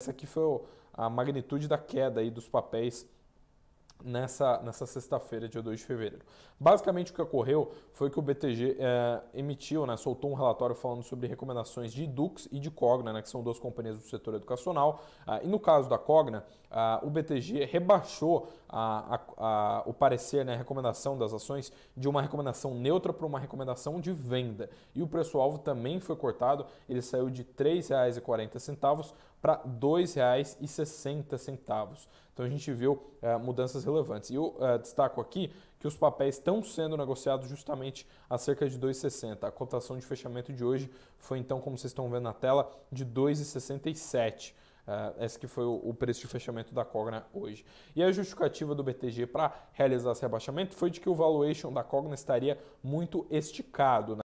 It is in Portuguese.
Essa aqui foi a magnitude da queda aí dos papéis nessa, nessa sexta-feira, dia 2 de fevereiro. Basicamente, o que ocorreu foi que o BTG é, emitiu, né, soltou um relatório falando sobre recomendações de Dux e de Cogna, né, que são duas companhias do setor educacional. Ah, e no caso da Cogna, ah, o BTG rebaixou a, a, a, o parecer, né, a recomendação das ações, de uma recomendação neutra para uma recomendação de venda. E o preço-alvo também foi cortado, ele saiu de R$ 3,40 para R$ 2,60. Então a gente viu eh, mudanças relevantes. E eu eh, destaco aqui que os papéis estão sendo negociados justamente a cerca de 2,60. A cotação de fechamento de hoje foi então, como vocês estão vendo na tela, de 2,67. Uh, eh, esse que foi o, o, preço de fechamento da Cogna hoje. E a justificativa do BTG para realizar esse rebaixamento foi de que o valuation da Cogna estaria muito esticado. Né?